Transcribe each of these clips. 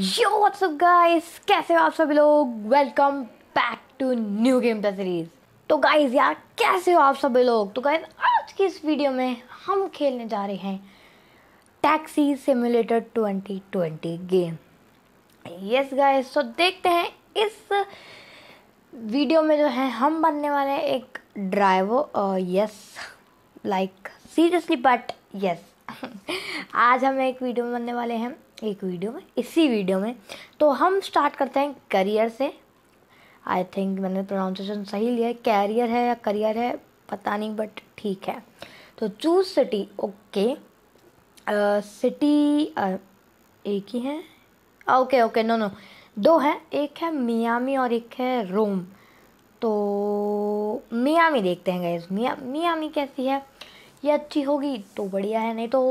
यो WhatsApp guys कैसे हो आप सभी लोग welcome back to new game play series तो गाइस यार कैसे हो आप सभी लोग तो गाइस आज की इस वीडियो में हम खेलने जा रहे हैं taxi simulator 2020 game yes guys तो देखते हैं इस वीडियो में जो है हम बनने वाले हैं एक driver yes like seriously but yes आज हम एक वीडियो में बनने वाले हैं एक वीडियो में इसी वीडियो में तो हम स्टार्ट करते हैं करियर से आई थिंक मैंने प्रोनाउंसिएशन सही लिया है कैरियर है या करियर है पता नहीं बट ठीक है तो चूज सिटी ओके सिटी एक ही है ओके ओके नो नो दो है एक है मियामी और एक है रोम तो मियामी देखते हैं गए मिया मियामी कैसी है ये अच्छी होगी तो बढ़िया है नहीं तो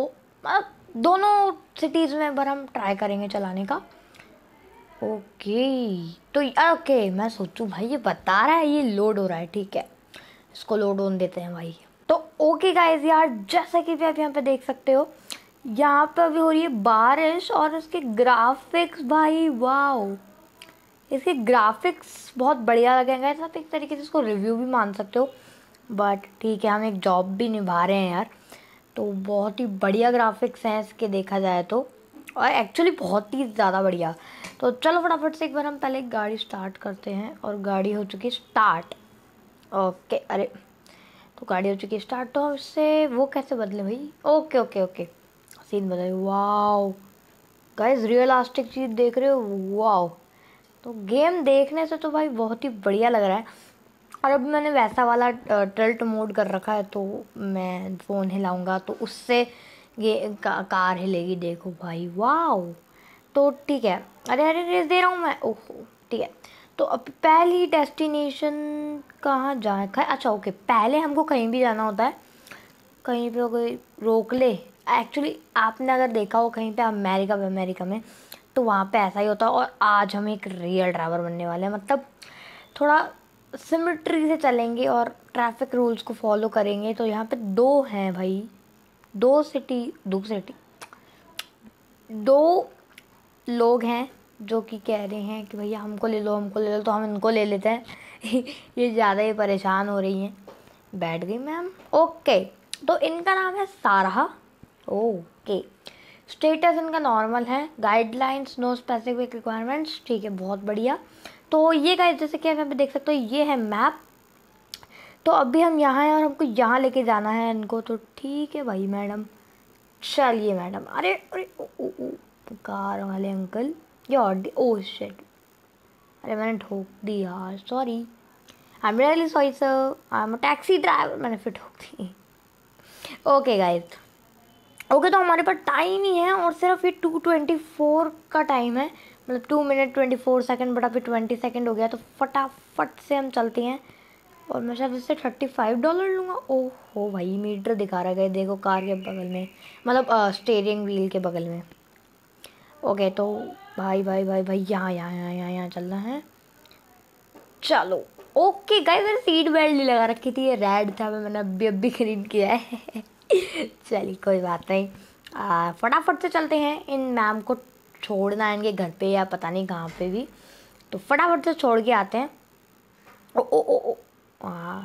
मतलब दोनों सिटीज़ में पर हम ट्राई करेंगे चलाने का ओके तो ओके मैं सोचूं भाई ये बता रहा है ये लोड हो रहा है ठीक है इसको लोड ऑन देते हैं भाई तो ओके गाइज यार जैसा कि आप यहाँ पे देख सकते हो यहाँ पे अभी हो रही है बारिश और इसके ग्राफिक्स भाई वाह इसके ग्राफिक्स बहुत बढ़िया ऐसा आप एक तरीके से इसको रिव्यू भी मान सकते हो बट ठीक है हम एक जॉब भी निभा रहे हैं यार तो बहुत ही बढ़िया ग्राफिक्स हैं इसके देखा जाए तो और एक्चुअली बहुत ही ज़्यादा बढ़िया तो चलो फटाफट से एक बार हम पहले गाड़ी स्टार्ट करते हैं और गाड़ी हो चुकी स्टार्ट ओके अरे तो गाड़ी हो चुकी स्टार्ट तो हम इससे वो कैसे बदले भाई ओके ओके ओके सीन बदले वाओ गाइस रियलास्टिक चीज़ देख रहे हो वाओ तो गेम देखने से तो भाई बहुत ही बढ़िया लग रहा है और अब मैंने वैसा वाला टल्ट मोड कर रखा है तो मैं फ़ोन हिलाऊंगा तो उससे ये का, कार हिलेगी देखो भाई वाह तो ठीक है अरे अरे रेस दे रहा हूँ मैं ओहो ठीक है तो अब पहली डेस्टिनेशन कहाँ जा अच्छा ओके पहले हमको कहीं भी जाना होता है कहीं पे कोई रोक ले एक्चुअली आपने अगर देखा हो कहीं पे अमेरिका अमेरिका में तो वहाँ पे ऐसा ही होता है और आज हम एक रियल ड्राइवर बनने वाले हैं मतलब थोड़ा सिमेट्री से चलेंगे और ट्रैफिक रूल्स को फॉलो करेंगे तो यहाँ पे दो हैं भाई दो सिटी दो सिटी दो लोग हैं जो कि कह रहे हैं कि भैया हमको ले लो हमको ले लो तो हम इनको ले लेते हैं ये ज़्यादा ही परेशान हो रही हैं बैठ गई मैम ओके तो इनका नाम है सारा ओके स्टेटस इनका नॉर्मल है गाइडलाइंस नो स्पेसिफिक रिक्वायरमेंट्स ठीक है बहुत बढ़िया तो ये गाइस जैसे कि आप यहाँ पे देख सकते हो ये है मैप तो अभी हम यहाँ हैं और हमको यहाँ लेके जाना है इनको तो ठीक है भाई मैडम चलिए मैडम अरे अरे ओ, ओ, ओ, कार वाले अंकल ये और दी ओ शेट अरे मैंने ठोक दी यार sorry I am really sorry sir I am taxi driver मैंने फिर ठोक दी ओके गाइस ओके तो हमारे पास टाइम ही है और सिर्फ ये टू ट्वेंटी फोर का टाइम है मतलब two minute twenty four second but अभी ट्वेंटी सेकेंड हो गया तो फटाफट से हम चलते हैं और मैं शायद इससे थर्टी फाइव डॉलर लूँगा ओ हो भाई मीटर दिखा रहा है देखो कार के बगल में मतलब स्टेयरिंग व्हील के बगल में ओके तो भाई भाई भाई भाई यहाँ यहाँ यहाँ यहाँ यहाँ चलना है चलो ओके गाइस मैंने सीट बेल्ट नहीं लगा रखी थी ये रेड था मैं मैंने अभी अभी खरीद किया है चलिए कोई बात नहीं फटाफट से चलते हैं इन मैम को छोड़ना है इनके घर पे या पता नहीं कहाँ पे भी तो फटाफट से छोड़ के आते हैं ओ ओ ओ ओ हाँ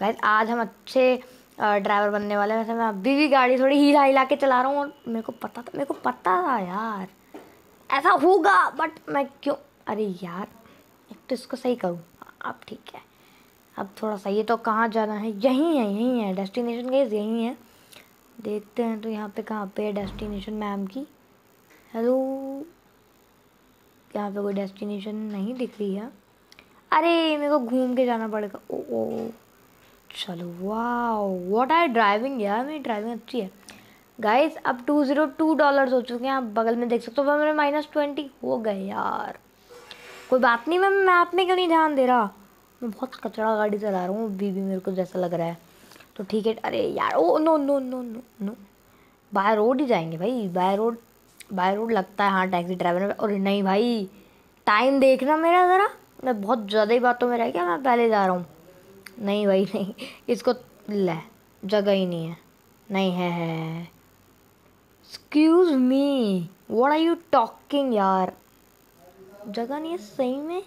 गैस आज हम अच्छे ड्राइवर बनने वाले हैं वैसे मैं अभी भी गाड़ी थोड़ी हिला हिला के चला रहा हूँ और मेरे को पता था मेरे को पता था यार ऐसा होगा बट मैं क्यों अरे यार एक तो इसको सही करूँ अब ठीक है अब थोड़ा सा ये तो कहाँ जाना है यहीं है यहीं है डेस्टिनेशन गैस यहीं है देखते हैं तो यहाँ पे कहाँ पे है डेस्टिनेशन मैम की हेलो यहाँ पे कोई डेस्टिनेशन नहीं दिख रही है अरे मेरे को घूम के जाना पड़ेगा ओ ओ चलो वाह व्हाट आर ड्राइविंग यार मेरी ड्राइविंग अच्छी है गाइस अब टू ज़ीरो टू डॉलर हो चुके हैं आप बगल में देख सकते हो मेरे माइनस ट्वेंटी हो गए यार कोई बात नहीं मैं मैप में क्यों नहीं ध्यान दे रहा मैं बहुत कचरा गाड़ी चला रहा हूँ बीबी मेरे को जैसा लग रहा है तो ठीक है अरे यार oh no no no no no by road ही जाएंगे भाई बाय रोड बाय रोड लगता है हाँ टैक्सी ड्राइवर और नहीं भाई टाइम देखना मेरा ज़रा मैं बहुत ज़्यादा ही बातों में रह गया मैं पहले जा रहा हूँ नहीं भाई नहीं इसको ले जगह ही नहीं है नहीं है है excuse me what are you talking यार जगह नहीं है सही में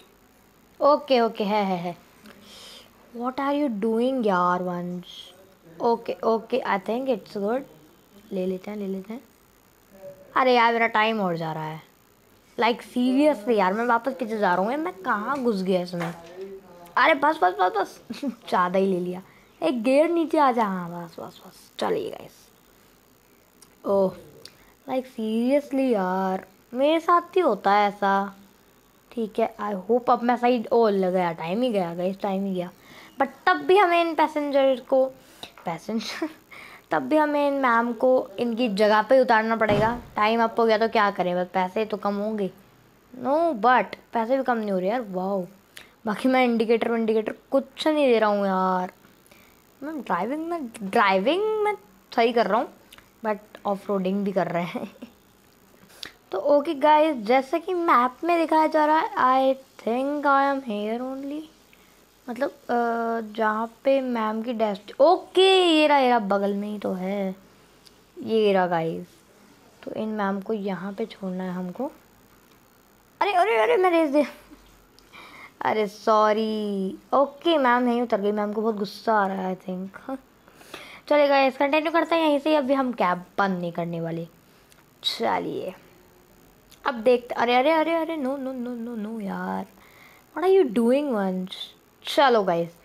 ओके ओके है है है वॉट आर यू डूइंग यार Vansh okay okay I think it's good ले लेते हैं ले लेते हैं अरे यार मेरा टाइम और जा रहा है लाइक like, सीरियसली यार मैं वापस पीछे जा रहा हूँ मैं कहाँ घुस गया इसमें अरे बस बस बस बस ज़्यादा ही ले लिया एक गेयर नीचे आ जा हाँ बस बस बस चलिए गाइस ओह लाइक सीरियसली यार मेरे साथ ही होता है ऐसा ठीक है आई होप अब मैं सही ओ लग गया टाइम ही गया इस टाइम ही गया बट तब भी हमें इन पैसेंजर को पैसेंजर तब भी हमें इन मैम को इनकी जगह पे उतारना पड़ेगा टाइम अप हो गया तो क्या करें बस पैसे तो कम होंगे नो बट पैसे भी कम नहीं हो रहे यार वाह बाकी मैं इंडिकेटर इंडिकेटर कुछ नहीं दे रहा हूँ यार मैं ड्राइविंग में ड्राइविंग में सही कर रहा हूँ बट ऑफ रोडिंग भी कर रहे हैं तो ओके गाइस जैसे कि मैप में दिखाया जा रहा है I think I am here only मतलब जहाँ पे मैम की डेस्क ओके ये रहा ये रहा बगल में ही तो है ये रहा गाइस तो इन मैम को यहाँ पे छोड़ना है हमको अरे अरे अरे मैं रेस दे अरे सॉरी ओके मैम यहीं उतर गई मैम को बहुत गुस्सा आ रहा है आई थिंक चलेगा इस कंटिन्यू करते हैं यहीं से अभी हम कैब बंद नहीं करने वाले चलिए अब देखते अरे अरे अरे अरे no no no no no यार what are you doing once चलो गाइस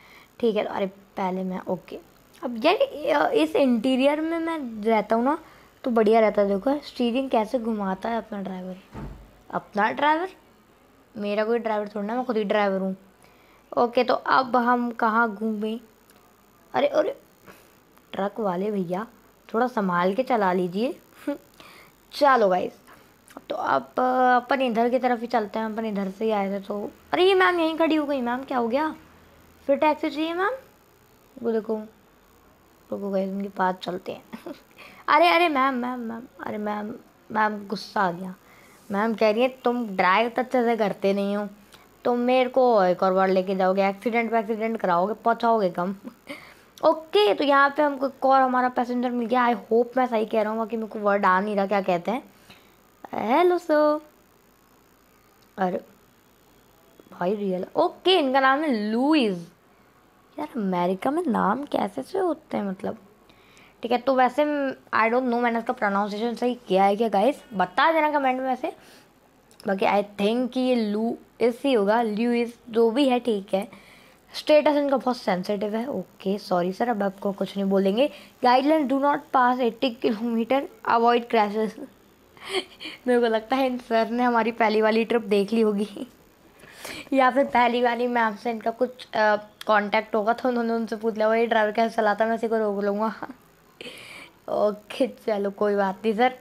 ठीक है अरे पहले मैं ओके अब यार इस इंटीरियर में मैं रहता हूँ ना तो बढ़िया रहता है देखो स्टीरिंग कैसे घुमाता है अपना ड्राइवर अपना ड्राइवर मेरा कोई ड्राइवर थोड़ा मैं खुद ही ड्राइवर हूँ ओके तो अब हम कहाँ घूमें अरे अरे ट्रक वाले भैया थोड़ा संभाल के चला लीजिए चलो गाइस तो अब अपन इधर की तरफ ही चलते हैं अपन इधर से ही आए थे तो अरे ये मैम यहीं खड़ी हो गई मैम क्या हो गया फिर टैक्सी चाहिए मैम वो देखो रुको गए उनके पास चलते हैं अरे अरे मैम मैम मैम अरे मैम मैम गुस्सा आ गया मैम कह रही है तुम ड्राइव तो अच्छे से करते नहीं हो तुम मेरे को एक और बार लेके जाओगे एक्सीडेंट पर एक्सीडेंट कराओगे पहुँचाओगे कम ओके तो यहाँ पे हमको एक और हमारा पैसेंजर मिल गया आई होप मैं सही कह रहा हूँ बाकी मेरे को वर्ड आ नहीं रहा क्या कहते हैं हेलो सर अरे भाई रियल ओके इनका नाम है लुइज़ यार अमेरिका में नाम कैसे से होते हैं मतलब ठीक है तो वैसे आई डोंट नो मैंने उसका प्रोनाउंसिएशन सही किया है क्या गाइस बता देना कमेंट में वैसे बाकी आई थिंक कि ये लू इस ही होगा ल्यू इस जो भी है ठीक है स्टेटस इनका बहुत सेंसिटिव है ओके सॉरी सर अब आपको कुछ नहीं बोलेंगे guideline do not pass eighty kilometer avoid crashes मेरे को लगता है इन सर ने हमारी पहली वाली ट्रिप देख ली होगी या फिर पहली वाली मैं आपसे इनका कुछ कांटेक्ट होगा तो उन्होंने उनसे पूछ लिया वही ड्राइवर कैसे चलाता मैं इसी को रोक लूँगा ओके चलो कोई बात नहीं सर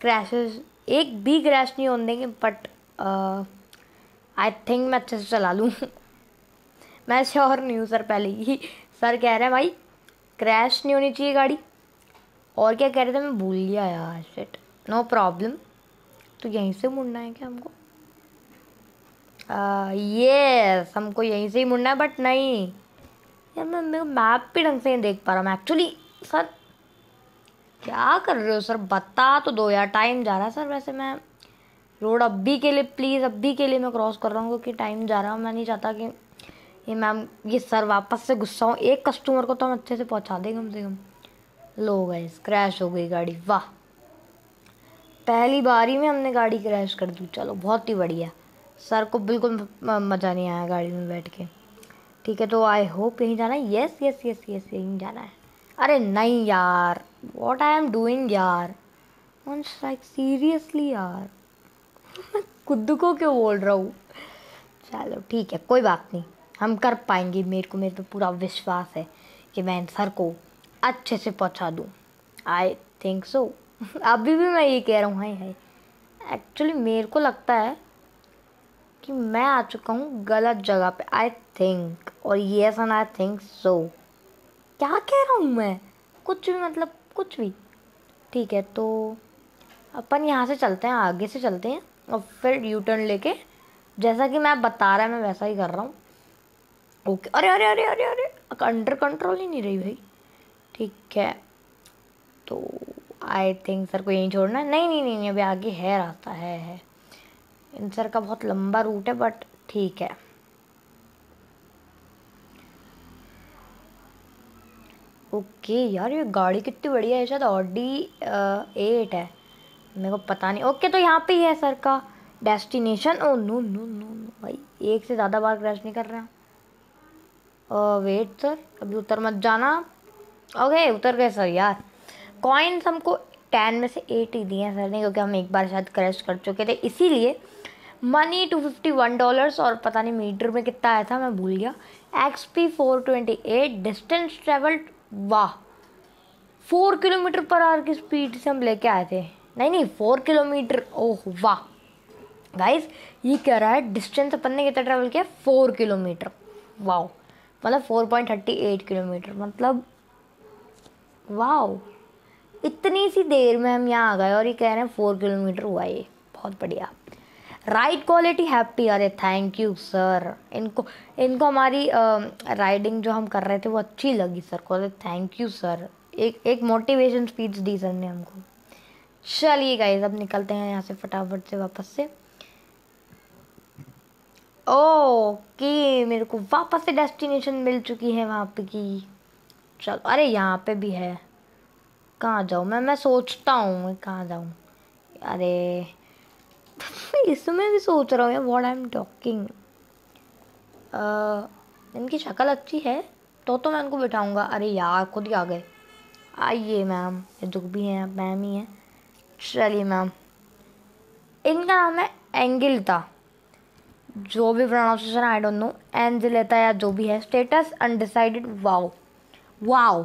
क्रैशेस एक भी क्रैश नहीं होने देंगे बट आई थिंक मैं अच्छे से चला लूँ मैं श्योर नहीं हूँ सर पहले ही सर कह रहे हैं भाई क्रैश नहीं होनी चाहिए गाड़ी और क्या कह रहे थे मैं भूल गया यार शिट नो प्रॉब्लम तो यहीं से मुड़ना है क्या हमको ये हमको यहीं से ही मुड़ना है बट नहीं यार मैं मेरे मैप भी ढंग से नहीं देख पा रहा हूँ एक्चुअली सर क्या कर रहे हो सर बता तो दो यार टाइम जा रहा है सर वैसे मैं रोड अभी के लिए प्लीज़ अभी के लिए मैं क्रॉस कर रहा हूँ क्योंकि टाइम जा रहा हूँ मैं नहीं चाहता कि ये मैम ये सर वापस से गुस्सा हो एक कस्टमर को तो हम अच्छे से पहुँचा दें कम से कम लो गए क्रैश हो गई गाड़ी वाह पहली बारी में हमने गाड़ी क्रैश कर दी चलो बहुत ही बढ़िया सर को बिल्कुल मज़ा नहीं आया गाड़ी में बैठ के ठीक है तो आई होप यहीं जाना है यस यस यस यस यहीं जाना है अरे नहीं यार वॉट आई एम डूइंग यार लाइक सीरियसली यार मैं खुद को क्यों बोल रहा हूँ चलो ठीक है कोई बात नहीं हम कर पाएंगे मेरे को मेरे पे पूरा विश्वास है कि मैं सर को अच्छे से पहुँचा दूँ आई थिंक सो अभी भी मैं ये कह रहा हूँ हाई हाई एक्चुअली मेरे को लगता है कि मैं आ चुका हूँ गलत जगह पे आई थिंक और ये सन आई थिंक सो क्या कह रहा हूँ मैं कुछ भी मतलब कुछ भी ठीक है तो अपन यहाँ से चलते हैं आगे से चलते हैं और फिर यू टर्न लेके जैसा कि मैं बता रहा है मैं वैसा ही कर रहा हूँ ओके अरे अरे अरे अरे अरे अंडर कंट्रोल ही नहीं रही भाई ठीक है तो आई थिंक सर को यहीं छोड़ना नहीं नहीं नहीं अभी आगे है रास्ता है है आंसर का बहुत लंबा रूट है बट ठीक है ओके यार ये गाड़ी कितनी बढ़िया है शायद ऑडी एट है मेरे को पता नहीं ओके तो यहाँ पे ही है सर का destination oh no no no no भाई एक से ज़्यादा बार क्रैश नहीं कर रहे हैं वेट सर अभी उतर मत जाना ओके उतर गए सर यार कॉइन्स हमको टेन में से एट ही दिए हैं सर ने क्योंकि हम एक बार शायद क्रैश कर चुके थे इसीलिए money two fifty one dollars और पता नहीं मीटर में कितना आया था मैं भूल गया X P four twenty eight distance travel वाह फोर किलोमीटर पर आवर की स्पीड से हम लेके आए थे नहीं नहीं फोर किलोमीटर ओह वाह गाइस ये कह रहा है डिस्टेंस अपन ने कितना ट्रैवल किया फोर किलोमीटर वाह मतलब four point thirty eight kilometer मतलब वाह इतनी सी देर में हम यहाँ आ गए और ये कह रहे हैं फोर किलोमीटर हुआ ये बहुत बढ़िया राइड क्वालिटी हैप्पी अरे थैंक यू सर इनको इनको हमारी राइडिंग जो हम कर रहे थे वो अच्छी लगी सर को अरे थैंक यू सर एक एक मोटिवेशन स्पीच दी सर ने हमको चलिए गाइज अब निकलते हैं यहाँ से फटाफट से वापस से ओके मेरे को वापस से डेस्टिनेशन मिल चुकी है वहाँ पे की चलो अरे यहाँ पे भी है कहाँ जाऊँ मैं मैं सोचता हूँ मैं कहाँ जाऊँ अरे इसमें भी सोच रहा हूँ यार वॉट आई एम टॉकिंग इनकी शक्ल अच्छी है तो तो मैं इनको बिठाऊंगा अरे यार खुद ही आ गए आइए मैम ये दुख भी हैं मैम ही हैं चलिए मैम इनका नाम है एंगिल था जो भी pronunciation I don't know Angelita या जो भी है स्टेटस अनडिसाइडेड वाओ वाओ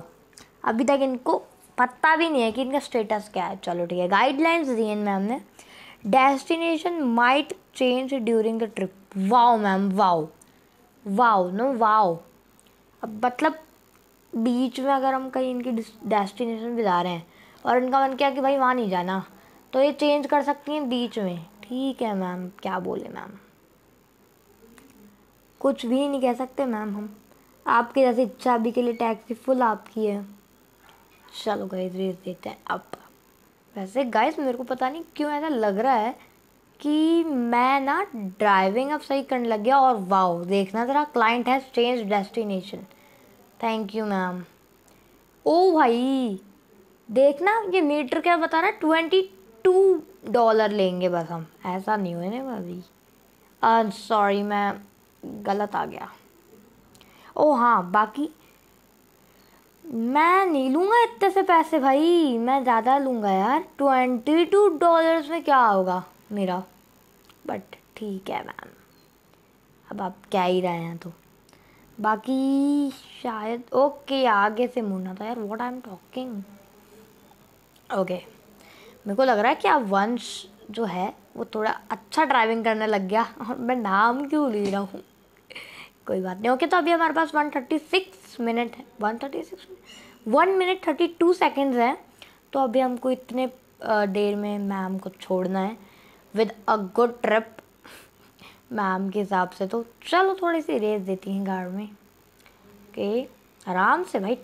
अभी तक इनको पता भी नहीं है कि इनका स्टेटस क्या है चलो ठीक है गाइडलाइंस दी इन मैम ने destination might change during the trip wow ma'am wow wow no wow अब मतलब बीच में अगर हम कहीं इनकी डेस्टिनेशन भी जा रहे हैं और इनका मन किया कि भाई वहाँ नहीं जाना तो ये चेंज कर सकती हैं बीच में ठीक है मैम क्या बोले मैम कुछ भी नहीं कह सकते मैम हम आपके जैसे इच्छा अभी के लिए टैक्सी फुल आपकी है चलो गई देते हैं अब वैसे गाइस मेरे को पता नहीं क्यों ऐसा लग रहा है कि मैं ना ड्राइविंग अब सही करने लग गया और वाओ देखना ज़रा client has change destination thank you ma'am oh भाई देखना ये मीटर क्या बता रहा है ट्वेंटी टू डॉलर लेंगे बस हम ऐसा नहीं हुए ना अभी सॉरी मैं गलत आ गया ओ हाँ बाकी मैं नहीं लूँगा इतने से पैसे भाई मैं ज़्यादा लूँगा यार ट्वेंटी टू डॉलर्स में क्या होगा मेरा बट ठीक है मैम अब आप क्या ही रहे हैं तो बाकी शायद ओके आगे से मुड़ना था यार what I am talking okay मेरे को लग रहा है कि आप वंश जो है वो थोड़ा अच्छा ड्राइविंग करने लग गया और मैं नाम क्यों ले रहा हूँ कोई बात नहीं ओके तो अभी हमारे पास 136 मिनट है 136 one minute thirty two seconds हैं तो अभी हमको इतने देर में मैम को छोड़ना है with a good trip ma'am के हिसाब से तो चलो थोड़ी सी रेस देती हैं गाड़ में ओके आराम से भाई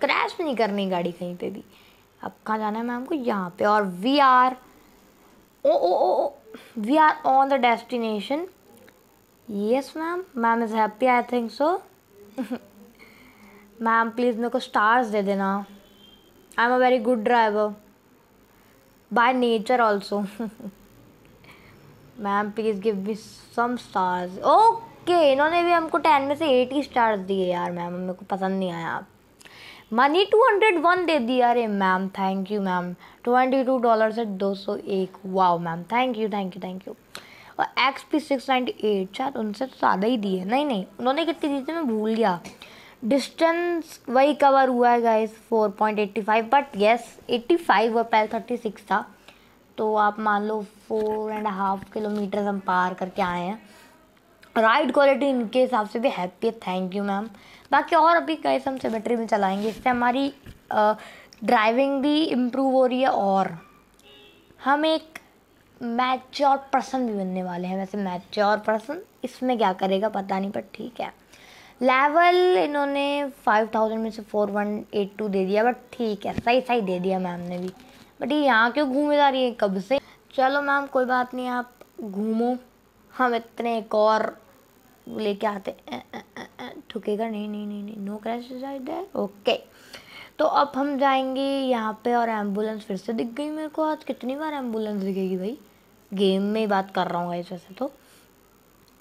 क्रैश भी नहीं करनी गाड़ी कहीं पे भी अब कहाँ जाना है मैम को यहाँ पे और we are oh oh oh we are on the destination yes ma'am ma'am is happy I think so ma'am please मेरे को स्टार्स दे देना I am a very good driver by nature also ma'am please give me some stars okay इन्होंने भी हमको ten में से eight ही stars दिए यार मैम मेरे को पसंद नहीं आया आप मनी टू हंड्रेड वन दे दिया अरे ma'am thank you ma'am twenty two dollar से दो सौ एक wow ma'am thank you thank you thank you और एक्स भी सिक्स नाइन्टी एट शायद उनसे तो ज़्यादा ही दिए नहीं नहीं उन्होंने कितनी दी थी मैं भूल गया डिस्टेंस वही कवर हुआ है guys four point eighty five but yes eighty five और पहले सिक्स था तो आप मान लो फोर एंड हाफ किलोमीटर हम पार करके आए हैं राइड क्वालिटी इनके हिसाब से भी हैप्पी है थैंक यू मैम बाकी और अभी गाइस हम सेमेट्री में चलाएंगे इससे हमारी ड्राइविंग भी इम्प्रूव हो रही है और हम एक मैच्योर पर्सन भी बनने वाले हैं वैसे मैच्योर पर्सन इसमें क्या करेगा पता नहीं पर ठीक है लेवल इन्होंने फाइव थाउजेंड में से फोर वन एट टू दे दिया बट ठीक है सही सही दे दिया मैम ने भी बट ये यहाँ क्यों घूमे जा रही है कब से चलो मैम कोई बात नहीं आप घूमो हम इतने एक और लेके आते ठुकेगा नहीं नहीं नहीं नहीं नो क्रैश है ओके तो अब हम जाएंगे यहाँ पे और एम्बुलेंस फिर से दिख गई मेरे को आज कितनी बार एम्बुलेंस दिखेगी भाई गेम में ही बात कर रहा हूँ इस वैसे तो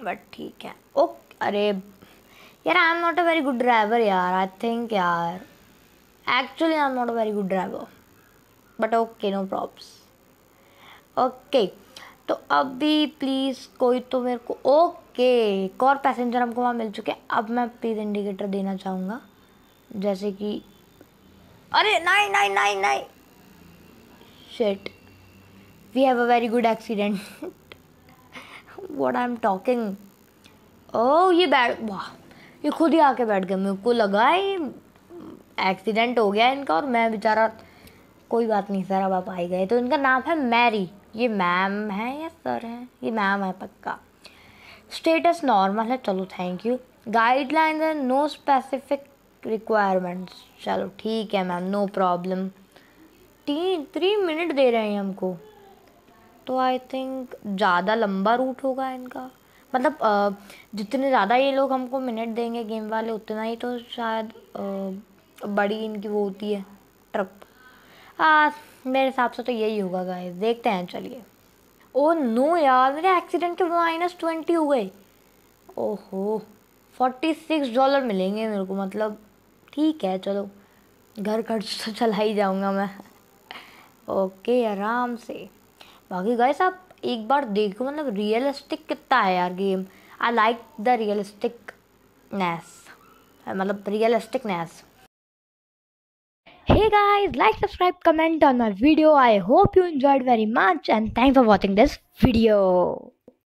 बट ठीक है ओ oh, अरे यार I am not a very good driver यार आई थिंक यार actually I am not a very good driver but okay no probs okay तो अभी प्लीज़ कोई तो मेरे को ओके एक और पैसेंजर हमको वहाँ मिल चुके हैं अब मैं प्लीज़ इंडिकेटर देना चाहूँगा जैसे कि अरे नहीं नहीं नहीं नहीं शेट we have a very good accident. what I'm talking. Oh, ये बैठ वाह ये खुद ही आके बैठ गए मेरे को लगा ये एक्सीडेंट हो गया इनका और मैं बेचारा कोई बात नहीं सर अब आप आई गए तो इनका नाम है मैरी ये मैम है या सर है ये मैम है पक्का स्टेटस नॉर्मल है चलो थैंक यू गाइडलाइन है नो स्पेसिफिक रिक्वायरमेंट्स चलो ठीक है मैम नो प्रॉब्लम तीन थ्री मिनट दे रहे हैं हमको तो आई थिंक ज़्यादा लंबा रूट होगा इनका मतलब जितने ज़्यादा ये लोग हमको मिनट देंगे गेम वाले उतना ही तो शायद बड़ी इनकी वो होती है ट्रप आ, मेरे हिसाब से तो यही होगा गाइस देखते हैं चलिए ओ नो यार मेरे एक्सीडेंट के माइनस ट्वेंटी हो गए ओहो फोर्टी सिक्स डॉलर मिलेंगे मेरे को मतलब ठीक है चलो घर खर्च तो चला ही जाऊँगा मैं ओके आराम से बाकी गाइस आप एक बार देखो मतलब रियलिस्टिक कितना है यार game I like the realisticness मतलब realisticness hey guys like subscribe comment on my video I hope you enjoyed very much and thank for watching this video